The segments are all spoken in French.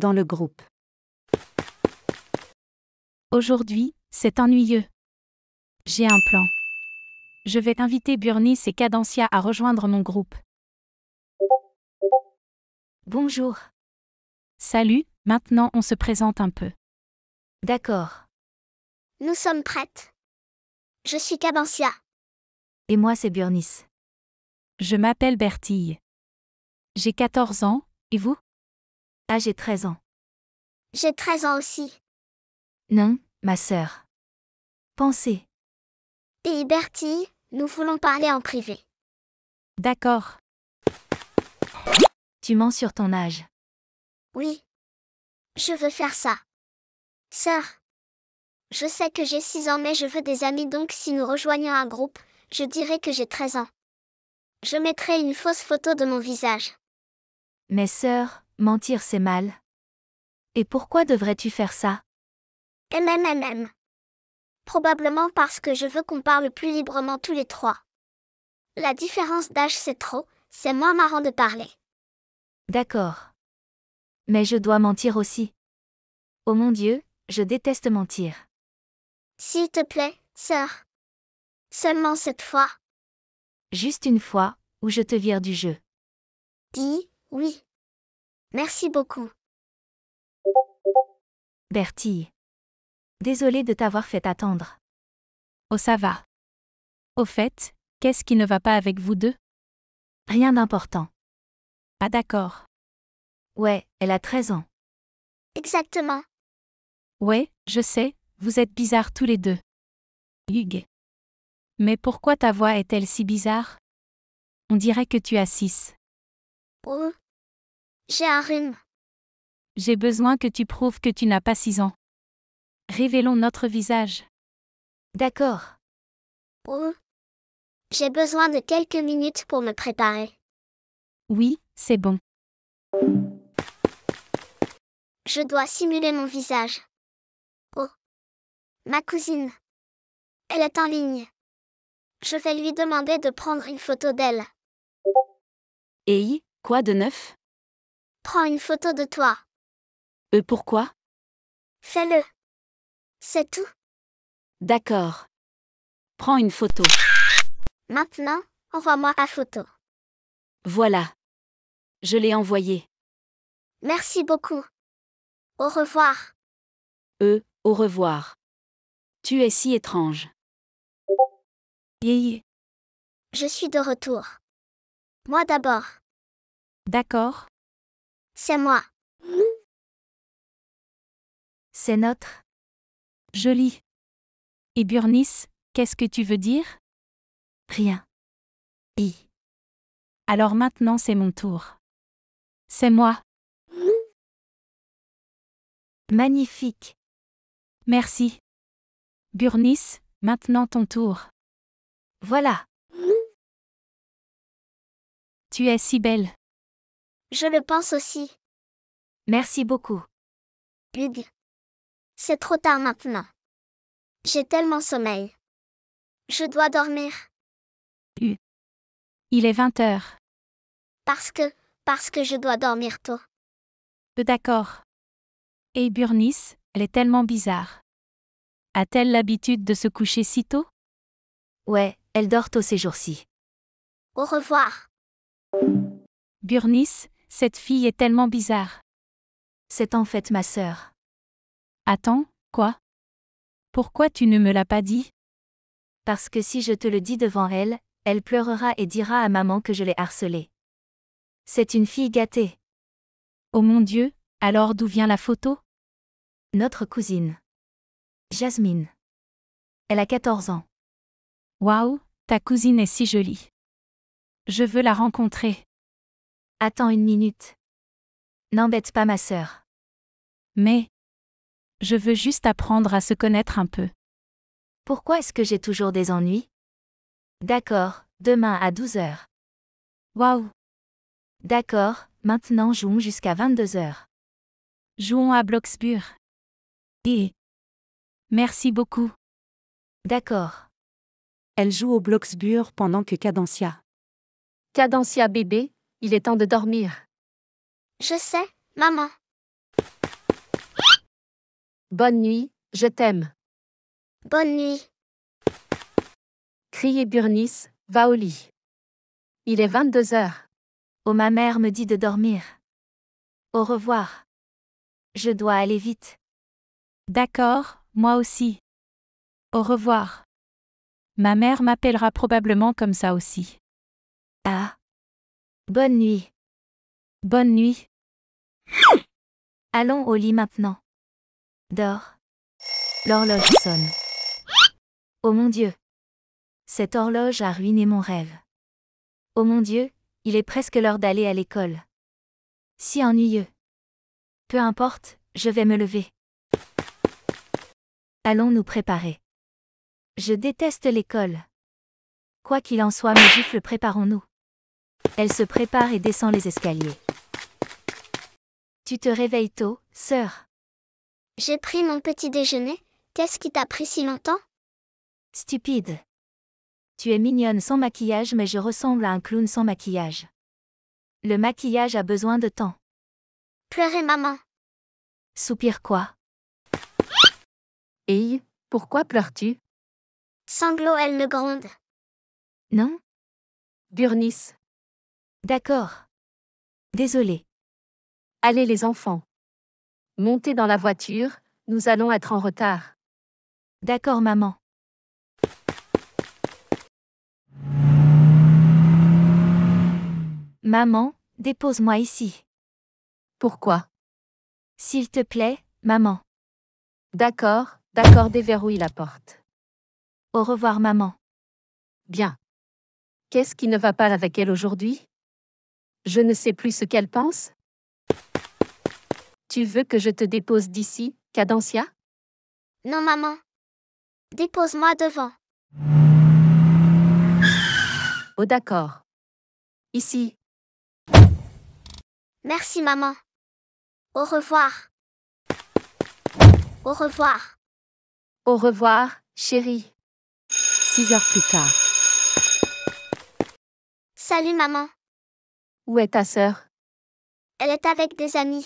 dans le groupe. Aujourd'hui, c'est ennuyeux. J'ai un plan. Je vais inviter Burnis et Cadencia à rejoindre mon groupe. Bonjour. Salut, maintenant on se présente un peu. D'accord. Nous sommes prêtes. Je suis Cadencia. Et moi c'est Burnis. Je m'appelle Bertille. J'ai 14 ans, et vous ah, j'ai 13 ans. J'ai 13 ans aussi. Non, ma sœur. Pensez. Et eh, Bertie, nous voulons parler en privé. D'accord. Tu mens sur ton âge. Oui. Je veux faire ça. Sœur. Je sais que j'ai 6 ans mais je veux des amis donc si nous rejoignons un groupe, je dirai que j'ai 13 ans. Je mettrai une fausse photo de mon visage. Mais sœur, Mentir c'est mal. Et pourquoi devrais-tu faire ça MMMM. Probablement parce que je veux qu'on parle plus librement tous les trois. La différence d'âge c'est trop, c'est moins marrant de parler. D'accord. Mais je dois mentir aussi. Oh mon Dieu, je déteste mentir. S'il te plaît, sœur. Seulement cette fois. Juste une fois, ou je te vire du jeu. Dis, oui. Merci beaucoup. Bertille. Désolée de t'avoir fait attendre. Oh ça va. Au fait, qu'est-ce qui ne va pas avec vous deux Rien d'important. Pas d'accord. Ouais, elle a 13 ans. Exactement. Ouais, je sais, vous êtes bizarres tous les deux. Hugues. Mais pourquoi ta voix est-elle si bizarre On dirait que tu as 6. J'ai un rhume. J'ai besoin que tu prouves que tu n'as pas six ans. Révélons notre visage. D'accord. Oh. J'ai besoin de quelques minutes pour me préparer. Oui, c'est bon. Je dois simuler mon visage. Oh. Ma cousine. Elle est en ligne. Je vais lui demander de prendre une photo d'elle. Et quoi de neuf Prends une photo de toi. Euh, pourquoi Fais-le. C'est tout. D'accord. Prends une photo. Maintenant, envoie-moi la photo. Voilà. Je l'ai envoyée. Merci beaucoup. Au revoir. Euh, au revoir. Tu es si étrange. Yee. Je suis de retour. Moi d'abord. D'accord. C'est moi. C'est notre. Joli. Et Burnis, qu'est-ce que tu veux dire Rien. I. Alors maintenant c'est mon tour. C'est moi. Magnifique. Merci. Burnis, maintenant ton tour. Voilà. Tu es si belle. Je le pense aussi. Merci beaucoup. Hugues, C'est trop tard maintenant. J'ai tellement sommeil. Je dois dormir. U. Il est 20 heures. Parce que, parce que je dois dormir tôt. E, d'accord. Et Burnis, elle est tellement bizarre. A-t-elle l'habitude de se coucher si tôt Ouais, elle dort tôt ces jours-ci. Au revoir. Burnis, cette fille est tellement bizarre. C'est en fait ma sœur. Attends, quoi Pourquoi tu ne me l'as pas dit Parce que si je te le dis devant elle, elle pleurera et dira à maman que je l'ai harcelée. C'est une fille gâtée. Oh mon Dieu, alors d'où vient la photo Notre cousine. Jasmine. Elle a 14 ans. Waouh, ta cousine est si jolie. Je veux la rencontrer. Attends une minute. N'embête pas ma sœur. Mais... Je veux juste apprendre à se connaître un peu. Pourquoi est-ce que j'ai toujours des ennuis D'accord, demain à 12h. Waouh D'accord, maintenant jouons jusqu'à 22h. Jouons à Bloxburg. Et... Merci beaucoup. D'accord. Elle joue au Bloxburg pendant que Cadencia. Cadencia bébé, il est temps de dormir. Je sais, maman. Bonne nuit, je t'aime. Bonne nuit. Criez Burnis, va au lit. Il est 22 heures. Oh, ma mère me dit de dormir. Au revoir. Je dois aller vite. D'accord, moi aussi. Au revoir. Ma mère m'appellera probablement comme ça aussi. Ah. Bonne nuit. Bonne nuit. Allons au lit maintenant. Dors. L'horloge sonne. Oh mon Dieu. Cette horloge a ruiné mon rêve. Oh mon Dieu, il est presque l'heure d'aller à l'école. Si ennuyeux. Peu importe, je vais me lever. Allons nous préparer. Je déteste l'école. Quoi qu'il en soit, mes gifles, préparons-nous. Elle se prépare et descend les escaliers. Tu te réveilles tôt, sœur. J'ai pris mon petit déjeuner. Qu'est-ce qui t'a pris si longtemps Stupide. Tu es mignonne sans maquillage mais je ressemble à un clown sans maquillage. Le maquillage a besoin de temps. Pleurez maman. Soupire quoi Hey, pourquoi pleures-tu Sanglot. elle me gronde. Non Burnis, D'accord. Désolé. Allez les enfants. Montez dans la voiture, nous allons être en retard. D'accord maman. Maman, dépose-moi ici. Pourquoi S'il te plaît, maman. D'accord, d'accord, déverrouille la porte. Au revoir maman. Bien. Qu'est-ce qui ne va pas avec elle aujourd'hui je ne sais plus ce qu'elle pense. Tu veux que je te dépose d'ici, Cadencia Non, maman. Dépose-moi devant. Oh d'accord. Ici. Merci, maman. Au revoir. Au revoir. Au revoir, chérie. Six heures plus tard. Salut, maman. Où est ta sœur Elle est avec des amis.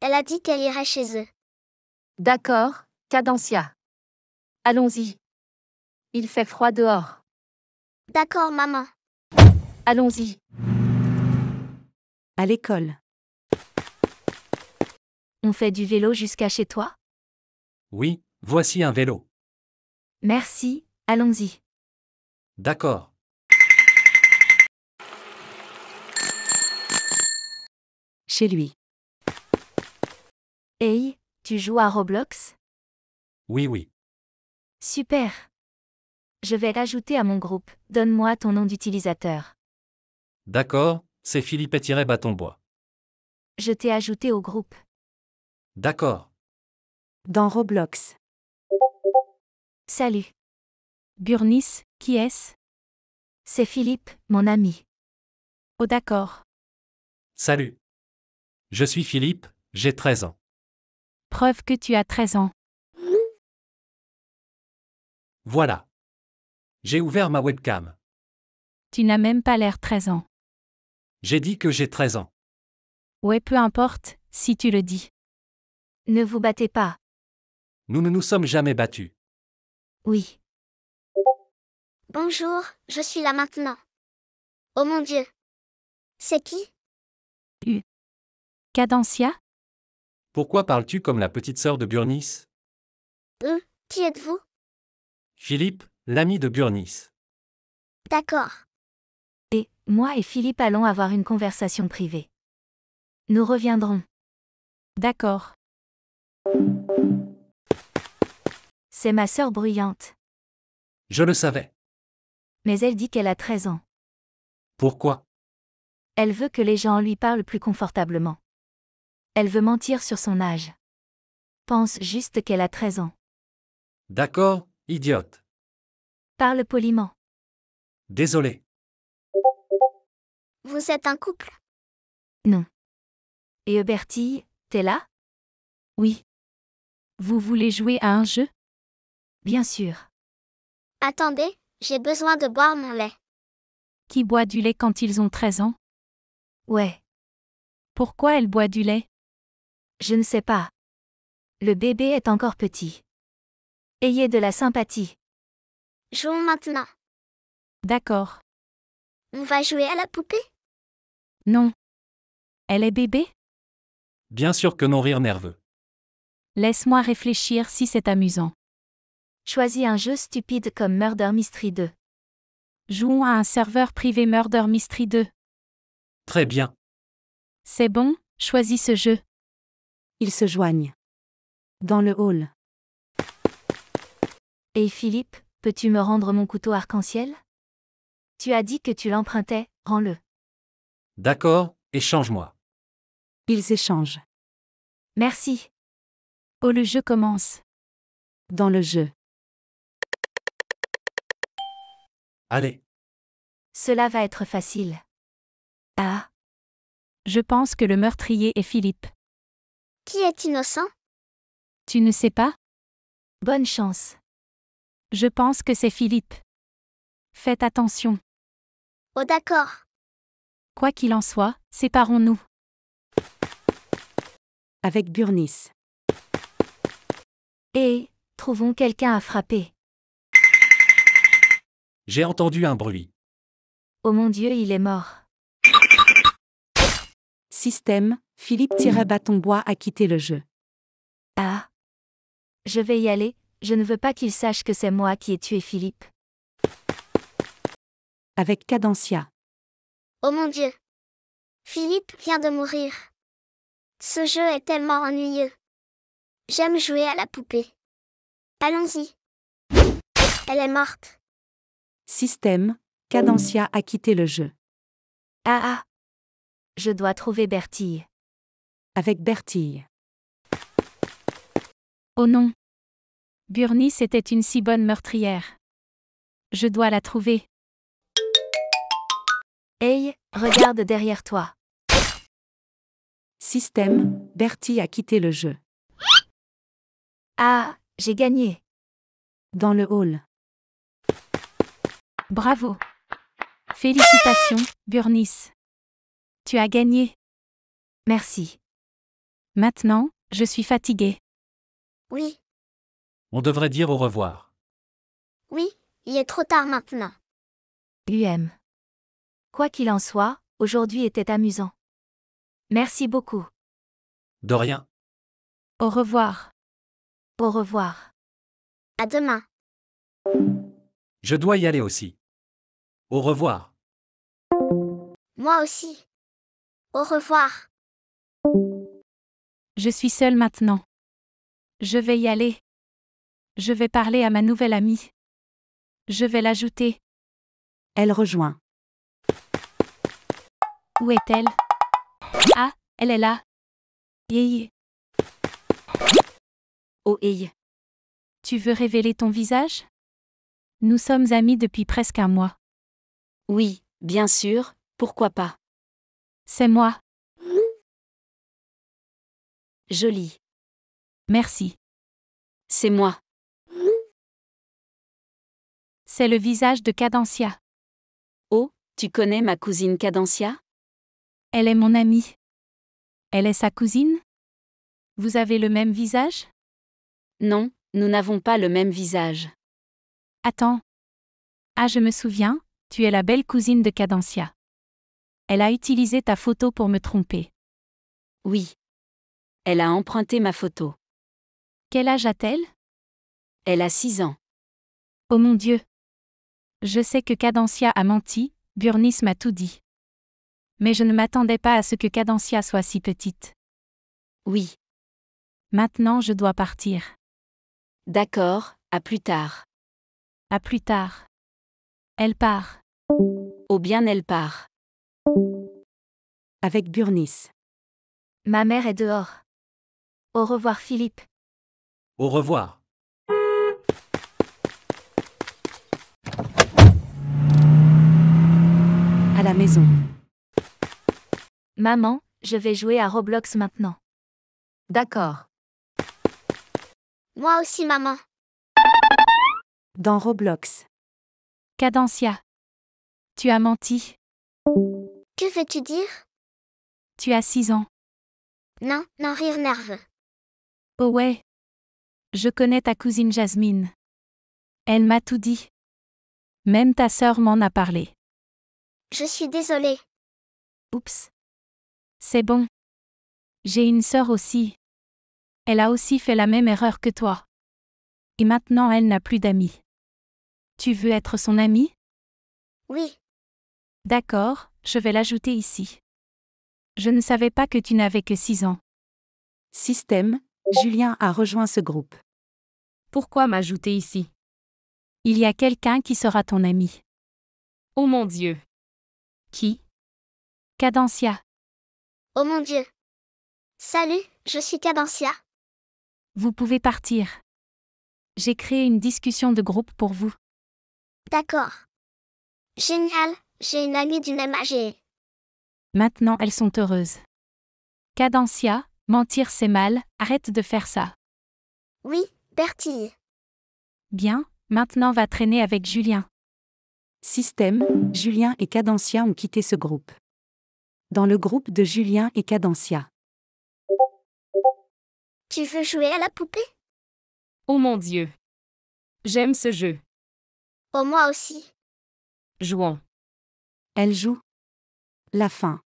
Elle a dit qu'elle irait chez eux. D'accord, Cadencia. Allons-y. Il fait froid dehors. D'accord, maman. Allons-y. À l'école. On fait du vélo jusqu'à chez toi Oui, voici un vélo. Merci, allons-y. D'accord. chez lui. Hey, tu joues à Roblox Oui, oui. Super. Je vais l'ajouter à mon groupe. Donne-moi ton nom d'utilisateur. D'accord, c'est Philippe-Bâtonbois. Je t'ai ajouté au groupe. D'accord. Dans Roblox. Salut. Burnis, qui est-ce C'est Philippe, mon ami. Oh d'accord. Salut. Je suis Philippe, j'ai 13 ans. Preuve que tu as 13 ans. Voilà. J'ai ouvert ma webcam. Tu n'as même pas l'air 13 ans. J'ai dit que j'ai 13 ans. Ouais, peu importe, si tu le dis. Ne vous battez pas. Nous ne nous sommes jamais battus. Oui. Bonjour, je suis là maintenant. Oh mon Dieu. C'est qui Cadencia Pourquoi parles-tu comme la petite sœur de Burnis hum, qui êtes-vous Philippe, l'ami de Burnis. D'accord. Et, moi et Philippe allons avoir une conversation privée. Nous reviendrons. D'accord. C'est ma sœur bruyante. Je le savais. Mais elle dit qu'elle a 13 ans. Pourquoi Elle veut que les gens lui parlent plus confortablement. Elle veut mentir sur son âge. Pense juste qu'elle a 13 ans. D'accord, idiote. Parle poliment. Désolé. Vous êtes un couple Non. Et Bertie, t'es là Oui. Vous voulez jouer à un jeu Bien sûr. Attendez, j'ai besoin de boire mon lait. Qui boit du lait quand ils ont 13 ans Ouais. Pourquoi elle boit du lait je ne sais pas. Le bébé est encore petit. Ayez de la sympathie. Jouons maintenant. D'accord. On va jouer à la poupée Non. Elle est bébé Bien sûr que non, rire nerveux. Laisse-moi réfléchir si c'est amusant. Choisis un jeu stupide comme Murder Mystery 2. Jouons à un serveur privé Murder Mystery 2. Très bien. C'est bon, choisis ce jeu. Ils se joignent. Dans le hall. Et Philippe, peux-tu me rendre mon couteau arc-en-ciel Tu as dit que tu l'empruntais, rends-le. D'accord, échange-moi. Ils échangent. Merci. Oh, le jeu commence. Dans le jeu. Allez. Cela va être facile. Ah. Je pense que le meurtrier est Philippe. Qui est innocent Tu ne sais pas Bonne chance. Je pense que c'est Philippe. Faites attention. Oh d'accord. Quoi qu'il en soit, séparons-nous. Avec Burnis. Et, trouvons quelqu'un à frapper. J'ai entendu un bruit. Oh mon Dieu, il est mort. Système, Philippe bâton bois a quitté le jeu. Ah Je vais y aller, je ne veux pas qu'il sache que c'est moi qui ai tué Philippe. Avec Cadencia. Oh mon Dieu Philippe vient de mourir. Ce jeu est tellement ennuyeux. J'aime jouer à la poupée. Allons-y. Elle est morte. Système, Cadencia a quitté le jeu. Ah ah Je dois trouver Bertille avec Bertie. Oh non. Burnis était une si bonne meurtrière. Je dois la trouver. Hey, regarde derrière toi. Système, Bertie a quitté le jeu. Ah, j'ai gagné. Dans le hall. Bravo. Félicitations, Burnis. Tu as gagné. Merci. Maintenant, je suis fatigué. Oui, On devrait dire au revoir. oui, il est trop tard maintenant. UM. Quoi qu'il en soit, aujourd'hui était amusant. Merci beaucoup. De rien. Au revoir. Au revoir. À demain. Je dois y aller aussi. Au revoir. Moi aussi. Au revoir. Je suis seule maintenant. Je vais y aller. Je vais parler à ma nouvelle amie. Je vais l'ajouter. Elle rejoint. Où est-elle Ah, elle est là. Yéyé. Oh hey. Tu veux révéler ton visage Nous sommes amis depuis presque un mois. Oui, bien sûr, pourquoi pas. C'est moi. Jolie. Merci. C'est moi. C'est le visage de Cadencia. Oh, tu connais ma cousine Cadencia Elle est mon amie. Elle est sa cousine Vous avez le même visage Non, nous n'avons pas le même visage. Attends. Ah, je me souviens, tu es la belle cousine de Cadencia. Elle a utilisé ta photo pour me tromper. Oui. Elle a emprunté ma photo. Quel âge a-t-elle Elle a 6 ans. Oh mon Dieu Je sais que Cadencia a menti, Burnis m'a tout dit. Mais je ne m'attendais pas à ce que Cadencia soit si petite. Oui. Maintenant je dois partir. D'accord, à plus tard. À plus tard. Elle part. Au bien elle part. Avec Burnis. Ma mère est dehors. Au revoir Philippe. Au revoir. À la maison. Maman, je vais jouer à Roblox maintenant. D'accord. Moi aussi, maman. Dans Roblox. Cadencia. Tu as menti. Que veux-tu dire Tu as 6 ans. Non, non, rire nerveux. Oh ouais. Je connais ta cousine Jasmine. Elle m'a tout dit. Même ta sœur m'en a parlé. Je suis désolée. Oups. C'est bon. J'ai une sœur aussi. Elle a aussi fait la même erreur que toi. Et maintenant elle n'a plus d'amis. Tu veux être son amie Oui. D'accord, je vais l'ajouter ici. Je ne savais pas que tu n'avais que six ans. Système, Julien a rejoint ce groupe. Pourquoi m'ajouter ici Il y a quelqu'un qui sera ton ami. Oh mon Dieu Qui Cadencia. Oh mon Dieu Salut, je suis Cadencia. Vous pouvez partir. J'ai créé une discussion de groupe pour vous. D'accord. Génial, j'ai une amie du même âge. Maintenant elles sont heureuses. Cadencia, Mentir c'est mal, arrête de faire ça. Oui, Bertille. Bien, maintenant va traîner avec Julien. Système, Julien et Cadencia ont quitté ce groupe. Dans le groupe de Julien et Cadencia. Tu veux jouer à la poupée Oh mon Dieu. J'aime ce jeu. Oh moi aussi. Jouons. Elle joue. La fin.